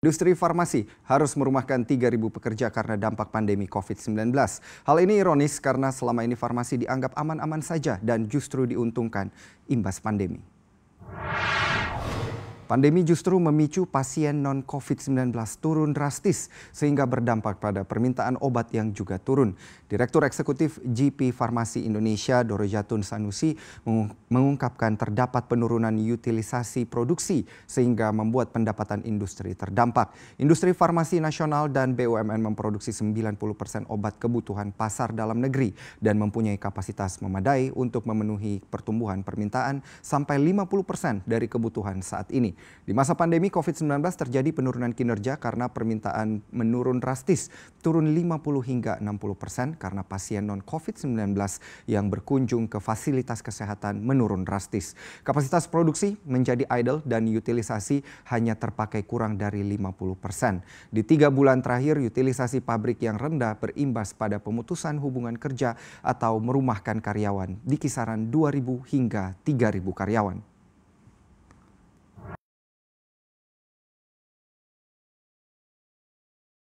Industri farmasi harus merumahkan 3.000 pekerja karena dampak pandemi COVID-19. Hal ini ironis karena selama ini farmasi dianggap aman-aman saja dan justru diuntungkan imbas pandemi. Pandemi justru memicu pasien non-COVID-19 turun drastis sehingga berdampak pada permintaan obat yang juga turun. Direktur Eksekutif GP Farmasi Indonesia Dorojatun Sanusi mengungkapkan terdapat penurunan utilisasi produksi sehingga membuat pendapatan industri terdampak. Industri farmasi nasional dan BUMN memproduksi 90 persen obat kebutuhan pasar dalam negeri dan mempunyai kapasitas memadai untuk memenuhi pertumbuhan permintaan sampai 50 persen dari kebutuhan saat ini. Di masa pandemi COVID-19 terjadi penurunan kinerja karena permintaan menurun drastis, turun 50 hingga 60 persen karena pasien non-COVID-19 yang berkunjung ke fasilitas kesehatan menurun drastis. Kapasitas produksi menjadi idle dan utilisasi hanya terpakai kurang dari 50 persen. Di tiga bulan terakhir, utilisasi pabrik yang rendah berimbas pada pemutusan hubungan kerja atau merumahkan karyawan di kisaran 2.000 hingga 3.000 karyawan.